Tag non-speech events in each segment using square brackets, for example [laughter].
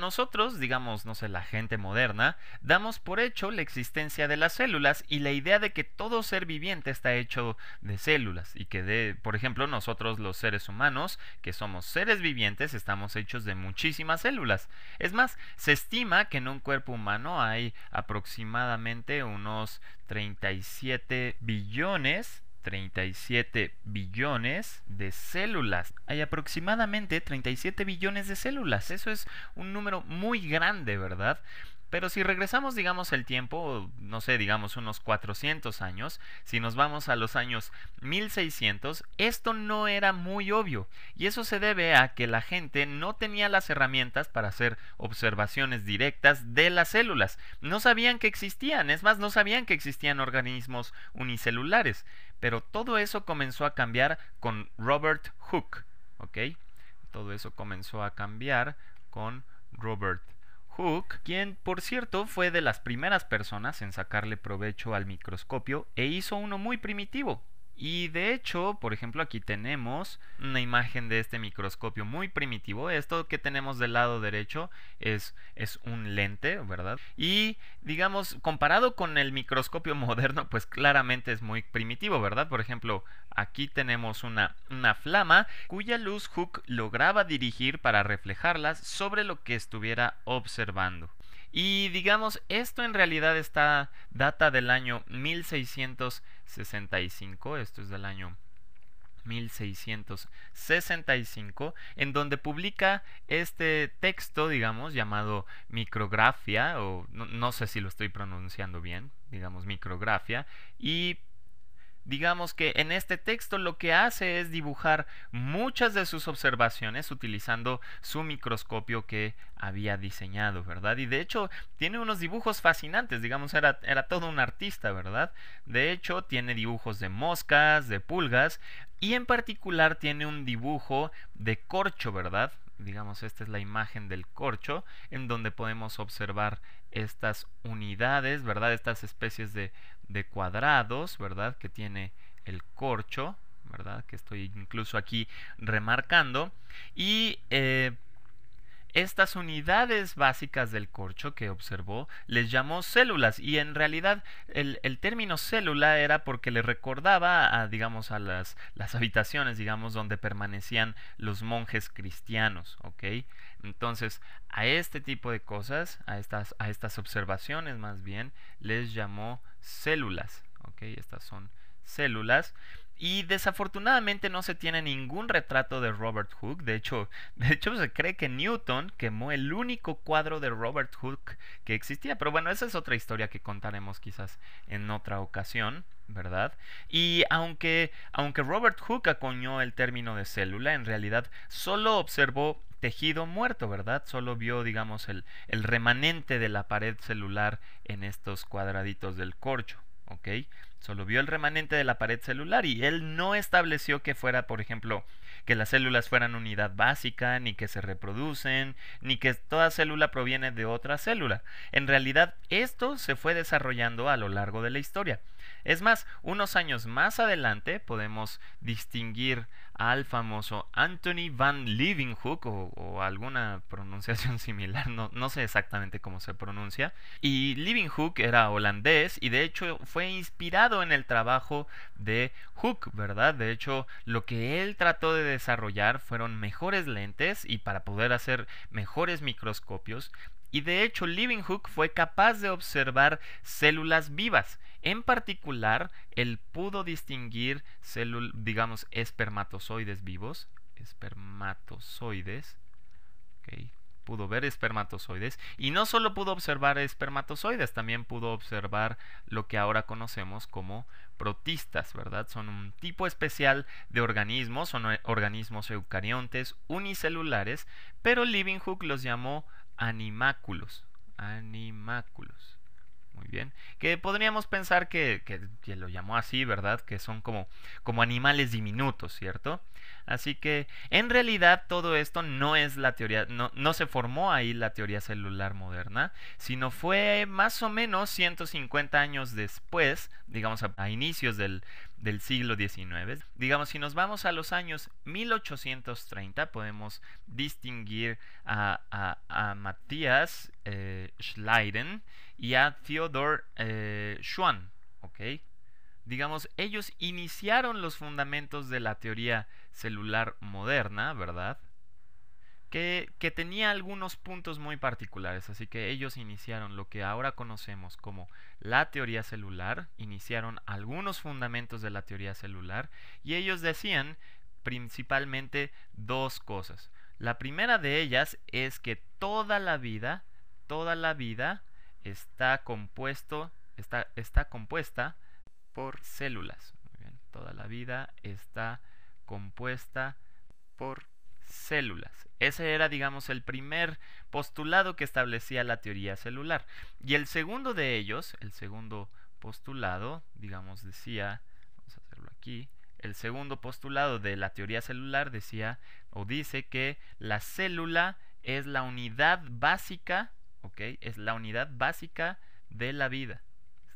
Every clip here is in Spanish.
Nosotros, digamos, no sé, la gente moderna, damos por hecho la existencia de las células y la idea de que todo ser viviente está hecho de células y que, de, por ejemplo, nosotros los seres humanos, que somos seres vivientes, estamos hechos de muchísimas células. Es más, se estima que en un cuerpo humano hay aproximadamente unos 37 billones 37 billones de células. Hay aproximadamente 37 billones de células. Eso es un número muy grande, ¿verdad? Pero si regresamos, digamos, el tiempo, no sé, digamos unos 400 años, si nos vamos a los años 1600, esto no era muy obvio. Y eso se debe a que la gente no tenía las herramientas para hacer observaciones directas de las células. No sabían que existían, es más, no sabían que existían organismos unicelulares. Pero todo eso comenzó a cambiar con Robert Hooke, ¿ok? Todo eso comenzó a cambiar con Robert quien por cierto fue de las primeras personas en sacarle provecho al microscopio e hizo uno muy primitivo, y de hecho, por ejemplo, aquí tenemos una imagen de este microscopio muy primitivo. Esto que tenemos del lado derecho es, es un lente, ¿verdad? Y digamos, comparado con el microscopio [laughs] moderno, pues claramente es muy primitivo, ¿verdad? Por ejemplo, aquí tenemos una, una flama cuya luz Hooke lograba dirigir para reflejarlas sobre lo que estuviera observando. Y digamos, esto en realidad está data del año 1665, esto es del año 1665, en donde publica este texto, digamos, llamado Micrografia, o no, sé si lo estoy pronunciando bien, digamos, Micrografia, y Digamos que en este texto lo que hace es dibujar muchas de sus observaciones utilizando su microscopio que había diseñado, ¿verdad? Y de hecho tiene unos dibujos fascinantes, digamos, era, era todo un artista, ¿verdad? De hecho tiene dibujos de moscas, de pulgas y en particular tiene un dibujo de corcho, ¿verdad? Digamos, esta es la imagen del corcho en donde podemos observar estas unidades, ¿verdad? Estas especies de, de cuadrados, ¿verdad? Que tiene el corcho, ¿verdad? Que estoy incluso aquí remarcando. Y eh, estas unidades básicas del corcho que observó les llamó células y en realidad el, término célula era porque le recordaba a, digamos, a las, las habitaciones, digamos, donde permanecían los monjes cristianos, ¿ok? Entonces, a este tipo de cosas, a estas, a estas observaciones más bien, les llamó células, ¿ok? Estas son células y desafortunadamente no se tiene ningún retrato de Robert Hooke. De hecho, [laughs] de hecho se cree que Newton quemó el único cuadro de Robert Hooke que existía. Pero bueno, esa es otra historia que contaremos quizás en otra ocasión, ¿verdad? Y aunque, aunque Robert Hooke acuñó el término de célula, en realidad solo observó tejido muerto, ¿verdad? Solo vio, digamos, el, el remanente de la pared celular en estos cuadraditos del corcho. ¿ok? Solo vio el remanente de la pared celular y él no estableció que fuera, por ejemplo, que las células fueran unidad básica, ni que se reproducen, ni que toda célula proviene de otra célula. En realidad, esto se fue desarrollando a lo largo de la historia. Es más, unos años más adelante podemos distinguir al famoso Anthony van Leeuwenhoek o, alguna pronunciación [laughs] similar, no, no, sé exactamente cómo se pronuncia. Y Leeuwenhoek era holandés y de hecho fue inspirado en el trabajo de Hooke, ¿verdad? De hecho, lo que él trató de desarrollar fueron mejores lentes y para poder hacer mejores microscopios y de hecho Living Hook fue capaz de observar células vivas. En particular, él pudo distinguir digamos espermatozoides vivos, espermatozoides, pudo ver espermatozoides y no solo pudo observar espermatozoides, también pudo observar lo que ahora conocemos como protistas, ¿verdad? Son un tipo especial de organismos, son eh, organismos eucariontes unicelulares, pero Living Hook los llamó animáculos. Animáculos. Muy bien. Que podríamos pensar que, lo llamó así, ¿verdad? Que son como, como animales diminutos, ¿cierto? Así que en realidad todo esto no es la teoría, no, no se formó ahí la teoría celular moderna, sino fue más o menos 150 años después, digamos a inicios del, del siglo XIX. Digamos, si nos vamos a los años 1830, podemos distinguir a, a, Matthias eh, Schleiden y a Theodor eh, Schwann. Digamos, ellos iniciaron los fundamentos de la teoría celular moderna, ¿verdad? que, tenía algunos puntos muy particulares, así que ellos iniciaron lo que ahora conocemos como la teoría celular, iniciaron algunos fundamentos de la teoría celular y ellos decían principalmente dos cosas. La primera de ellas es que toda la vida, toda la vida está compuesto, está, está compuesta por células. Muy bien. Toda la vida está compuesta por células. Ese era, digamos, el primer postulado que establecía la teoría celular. Y el segundo de ellos, el segundo postulado, digamos, decía, vamos a hacerlo aquí, el segundo postulado de la teoría celular decía o dice que la célula es la unidad básica, ¿ok? Es la unidad básica de la vida.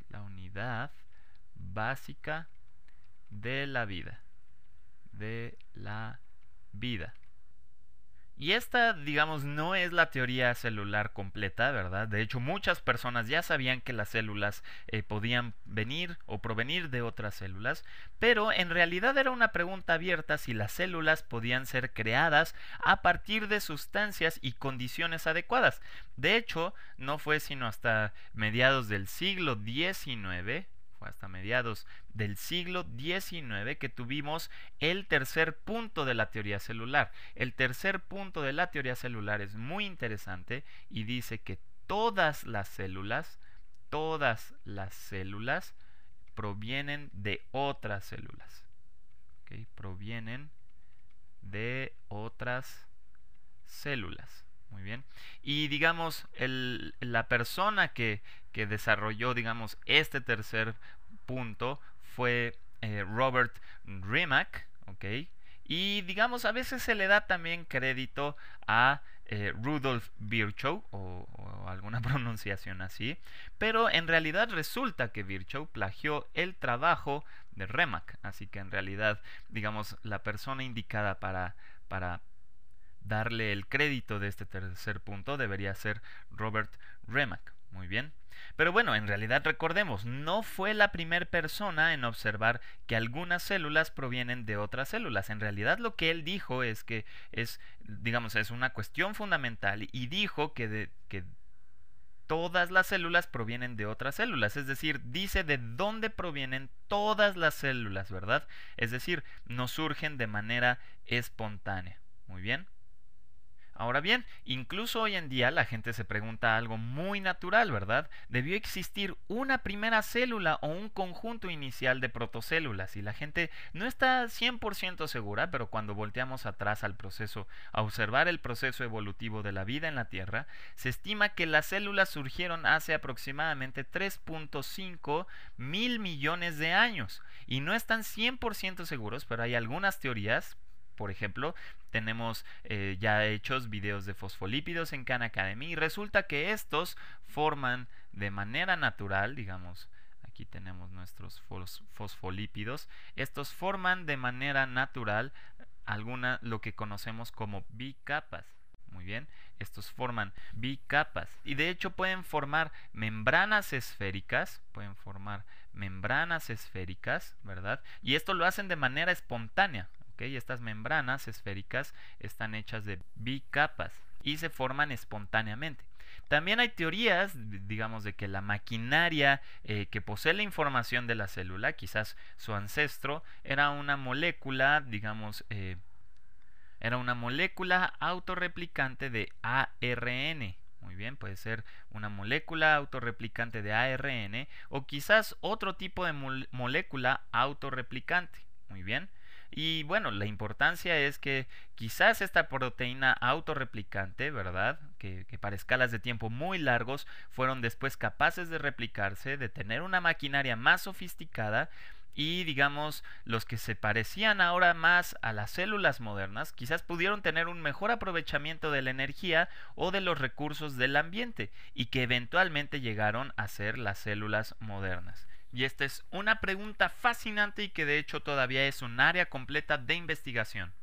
Es la unidad básica de la vida. De la vida. Y esta, digamos, no es la teoría celular completa, ¿verdad? De hecho, muchas personas ya sabían que las células eh, podían venir o provenir de otras células, pero en realidad era una pregunta abierta si las células podían ser creadas a partir de sustancias y condiciones adecuadas. De hecho, no fue sino hasta mediados del siglo XIX hasta mediados del siglo XIX que tuvimos el tercer punto de la teoría celular. El tercer punto de la teoría celular es muy interesante y dice que todas las células, todas las células provienen de otras células. Provienen de otras células. Muy bien. Y digamos, la persona que que desarrolló, digamos, este tercer punto fue eh, Robert Remack, ¿ok? Y digamos, a veces se le da también crédito a eh, Rudolf Virchow o, alguna [laughs] pronunciación así, pero en realidad resulta que Virchow plagió el trabajo de Remack, así que en realidad, digamos, la persona indicada para, para darle el crédito de este tercer punto debería ser Robert Remack. Muy bien. Pero bueno, en realidad recordemos, no fue la primera persona en observar que algunas células provienen de otras células. En realidad lo que él dijo es que es, digamos, es una cuestión fundamental y dijo que, de, que todas las células provienen de otras células, es decir, dice de dónde provienen todas las células, ¿verdad? Es decir, no surgen de manera espontánea. Muy bien. Ahora bien, incluso hoy en día la gente se pregunta algo muy natural, ¿verdad? Debió existir una primera célula o un conjunto inicial de protocélulas y la gente no está 100% segura, pero cuando volteamos atrás al proceso a observar el proceso evolutivo de la vida en la Tierra, se estima que las células surgieron hace aproximadamente 3.5 mil millones de años y no están 100% seguros, pero hay algunas teorías por ejemplo, tenemos eh, ya hechos videos de fosfolípidos en Khan Academy y resulta que estos forman de manera natural, digamos, aquí tenemos nuestros fosfolípidos, estos forman de manera natural alguna lo que conocemos como bicapas. Muy bien, estos forman bicapas y de hecho pueden formar membranas esféricas, pueden formar membranas esféricas, ¿verdad? Y esto lo hacen de manera espontánea, estas membranas esféricas están hechas de bicapas y se forman espontáneamente. También hay teorías, digamos, de que la maquinaria eh, que posee la información de la célula, quizás su ancestro, era una molécula, digamos, eh, era una molécula autorreplicante de ARN. Muy bien, puede ser una molécula autorreplicante de ARN o quizás otro tipo de molécula autorreplicante. Muy bien. Y bueno, la importancia es que quizás esta proteína autorreplicante, ¿verdad? Que, que, para escalas de tiempo muy largos fueron después capaces de replicarse, de tener una maquinaria más sofisticada y digamos los que se parecían ahora más a las células modernas quizás pudieron tener un mejor aprovechamiento de la energía o de los recursos del ambiente y que eventualmente llegaron a ser las células modernas. Y esta es una pregunta fascinante y que de hecho todavía es un área completa de investigación.